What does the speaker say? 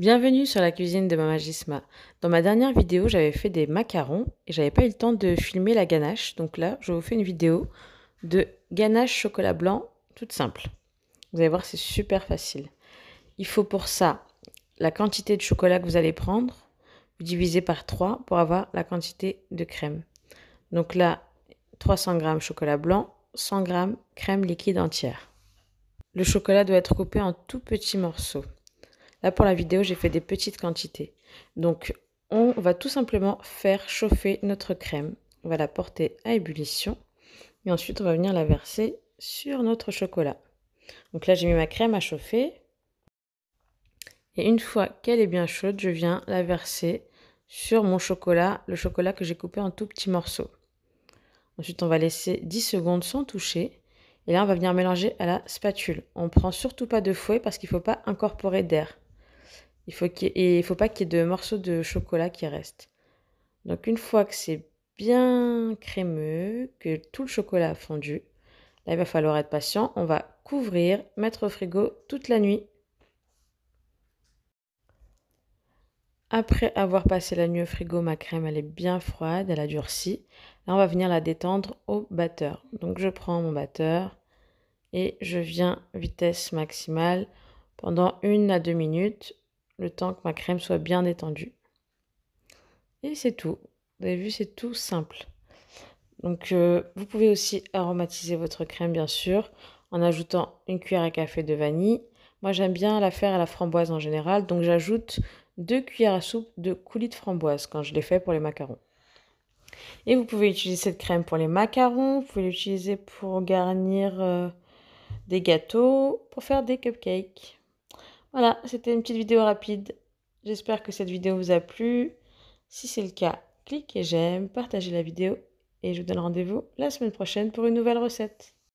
Bienvenue sur la cuisine de Mamagisma. Dans ma dernière vidéo, j'avais fait des macarons et j'avais pas eu le temps de filmer la ganache. Donc là, je vous fais une vidéo de ganache chocolat blanc, toute simple. Vous allez voir, c'est super facile. Il faut pour ça la quantité de chocolat que vous allez prendre, vous divisez par 3 pour avoir la quantité de crème. Donc là, 300 g chocolat blanc, 100 g crème liquide entière. Le chocolat doit être coupé en tout petits morceaux. Là, pour la vidéo, j'ai fait des petites quantités. Donc, on va tout simplement faire chauffer notre crème. On va la porter à ébullition. Et ensuite, on va venir la verser sur notre chocolat. Donc là, j'ai mis ma crème à chauffer. Et une fois qu'elle est bien chaude, je viens la verser sur mon chocolat, le chocolat que j'ai coupé en tout petits morceaux. Ensuite, on va laisser 10 secondes sans toucher. Et là, on va venir mélanger à la spatule. On prend surtout pas de fouet parce qu'il ne faut pas incorporer d'air. Il faut qu'il faut pas qu'il y ait de morceaux de chocolat qui restent. Donc une fois que c'est bien crémeux, que tout le chocolat a fondu, là il va falloir être patient. On va couvrir, mettre au frigo toute la nuit. Après avoir passé la nuit au frigo, ma crème elle est bien froide, elle a durci. Là on va venir la détendre au batteur. Donc je prends mon batteur et je viens vitesse maximale pendant une à deux minutes le temps que ma crème soit bien étendue. Et c'est tout. Vous avez vu, c'est tout simple. Donc euh, vous pouvez aussi aromatiser votre crème bien sûr en ajoutant une cuillère à café de vanille. Moi j'aime bien la faire à la framboise en général, donc j'ajoute deux cuillères à soupe de coulis de framboise quand je les fais pour les macarons. Et vous pouvez utiliser cette crème pour les macarons, vous pouvez l'utiliser pour garnir euh, des gâteaux, pour faire des cupcakes. Voilà, c'était une petite vidéo rapide. J'espère que cette vidéo vous a plu. Si c'est le cas, cliquez j'aime, partagez la vidéo et je vous donne rendez-vous la semaine prochaine pour une nouvelle recette.